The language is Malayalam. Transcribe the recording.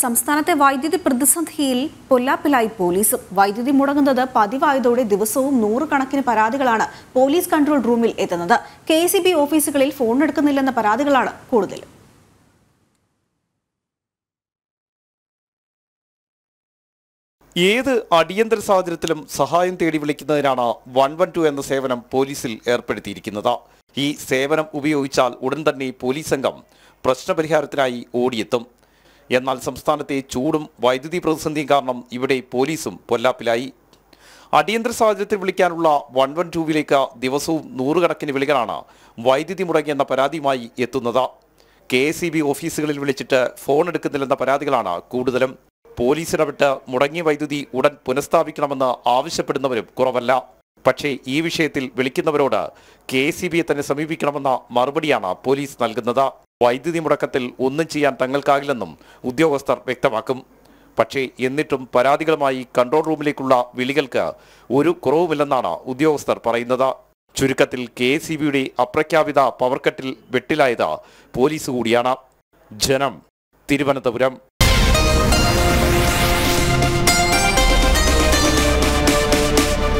സംസ്ഥാനത്തെ വൈദ്യുതി പ്രതിസന്ധിയിൽ പൊല്ലാപ്പിലായി പോലീസ് വൈദ്യുതി മുടങ്ങുന്നത് പതിവായതോടെ ദിവസവും നൂറുകണക്കിന് പരാതികളാണ് പോലീസ് കൺട്രോൾ റൂമിൽ എത്തുന്നത് കെ ഓഫീസുകളിൽ ഫോൺ എടുക്കുന്നില്ലെന്ന പരാതികളാണ് കൂടുതലും ഏത് അടിയന്തര സാഹചര്യത്തിലും സഹായം തേടി വിളിക്കുന്നതിനാണ് വൺ വൺ ടു എന്ന സേവനം പോലീസിൽ ഏർപ്പെടുത്തിയിരിക്കുന്നത് ഈ സേവനം ഉപയോഗിച്ചാൽ ഉടൻ തന്നെ പോലീസ് സംഘം പ്രശ്നപരിഹാരത്തിനായി ഓടിയെത്തും എന്നാൽ സംസ്ഥാനത്തെ ചൂടും വൈദ്യുതി പ്രതിസന്ധിയും കാരണം ഇവിടെ പോലീസും പൊല്ലാപ്പിലായി അടിയന്തര സാഹചര്യത്തിൽ വിളിക്കാനുള്ള വൺ വൺ ടൂവിലേക്ക് ദിവസവും നൂറുകണക്കിന് വിളികളാണ് വൈദ്യുതി മുടങ്ങിയെന്ന പരാതിയുമായി എത്തുന്നത് കെ എസ് ഓഫീസുകളിൽ വിളിച്ചിട്ട് ഫോൺ എടുക്കുന്നില്ലെന്ന പരാതികളാണ് കൂടുതലും പോലീസ് ഇടപെട്ട് മുടങ്ങിയ വൈദ്യുതി ഉടൻ പുനഃസ്ഥാപിക്കണമെന്ന് ആവശ്യപ്പെടുന്നവരും കുറവല്ല പക്ഷേ ഈ വിഷയത്തിൽ വിളിക്കുന്നവരോട് കെ തന്നെ സമീപിക്കണമെന്ന മറുപടിയാണ് പോലീസ് നൽകുന്നത് വൈദ്യുതി മുടക്കത്തിൽ ഒന്നും ചെയ്യാൻ തങ്ങൾക്കാകില്ലെന്നും ഉദ്യോഗസ്ഥർ വ്യക്തമാക്കും പക്ഷേ എന്നിട്ടും പരാതികളുമായി കൺട്രോൾ റൂമിലേക്കുള്ള വിളികൾക്ക് ഒരു കുറവുമില്ലെന്നാണ് ഉദ്യോഗസ്ഥർ പറയുന്നത് ചുരുക്കത്തിൽ കെ എസ് സി ബിയുടെ അപ്രഖ്യാപിത കട്ടിൽ വെട്ടിലായത് പോലീസ് കൂടിയാണ് ജനം തിരുവനന്തപുരം